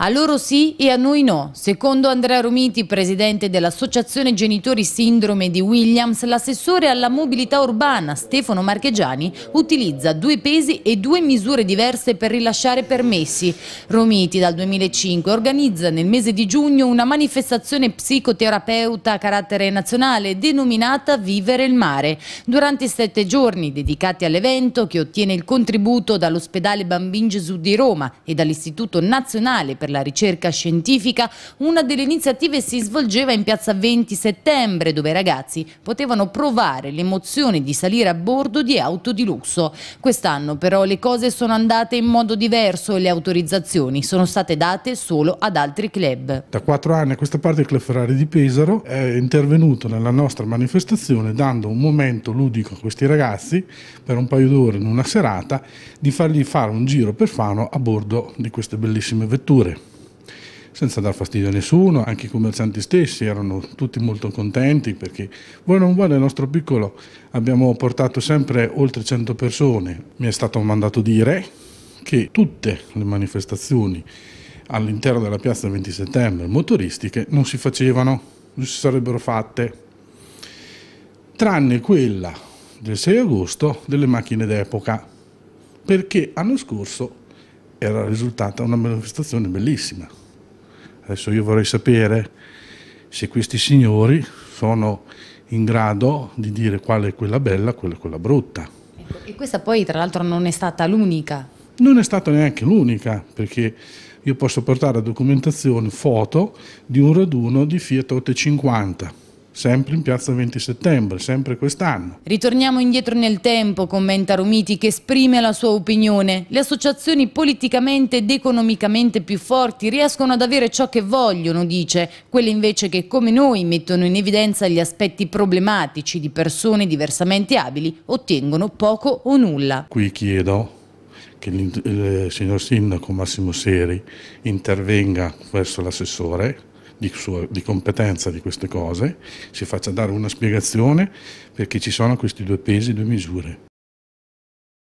A loro sì e a noi no. Secondo Andrea Romiti, presidente dell'Associazione Genitori Sindrome di Williams, l'assessore alla mobilità urbana Stefano Marchegiani utilizza due pesi e due misure diverse per rilasciare permessi. Romiti dal 2005 organizza nel mese di giugno una manifestazione psicoterapeuta a carattere nazionale denominata Vivere il mare. Durante sette giorni dedicati all'evento che ottiene il contributo dall'ospedale Bambin Gesù di Roma e dall'Istituto Nazionale per per la ricerca scientifica, una delle iniziative si svolgeva in piazza 20 settembre dove i ragazzi potevano provare l'emozione di salire a bordo di auto di lusso. Quest'anno però le cose sono andate in modo diverso e le autorizzazioni sono state date solo ad altri club. Da quattro anni a questa parte il Club Ferrari di Pesaro è intervenuto nella nostra manifestazione dando un momento ludico a questi ragazzi per un paio d'ore in una serata di fargli fare un giro per Fano a bordo di queste bellissime vetture senza dar fastidio a nessuno, anche i commercianti stessi erano tutti molto contenti perché voi non vuole il nostro piccolo, abbiamo portato sempre oltre 100 persone, mi è stato mandato dire che tutte le manifestazioni all'interno della piazza 20 settembre motoristiche non si facevano, non si sarebbero fatte, tranne quella del 6 agosto delle macchine d'epoca, perché l'anno scorso era risultata una manifestazione bellissima. Adesso io vorrei sapere se questi signori sono in grado di dire qual è quella bella, quella è quella brutta. Ecco, e questa poi tra l'altro non è stata l'unica. Non è stata neanche l'unica, perché io posso portare a documentazione foto di un raduno di Fiat 850 sempre in piazza 20 settembre, sempre quest'anno. Ritorniamo indietro nel tempo, commenta Romiti che esprime la sua opinione. Le associazioni politicamente ed economicamente più forti riescono ad avere ciò che vogliono, dice, quelle invece che come noi mettono in evidenza gli aspetti problematici di persone diversamente abili ottengono poco o nulla. Qui chiedo che il eh, signor sindaco Massimo Seri intervenga verso l'assessore di, sua, di competenza di queste cose, si faccia dare una spiegazione perché ci sono questi due pesi, due misure.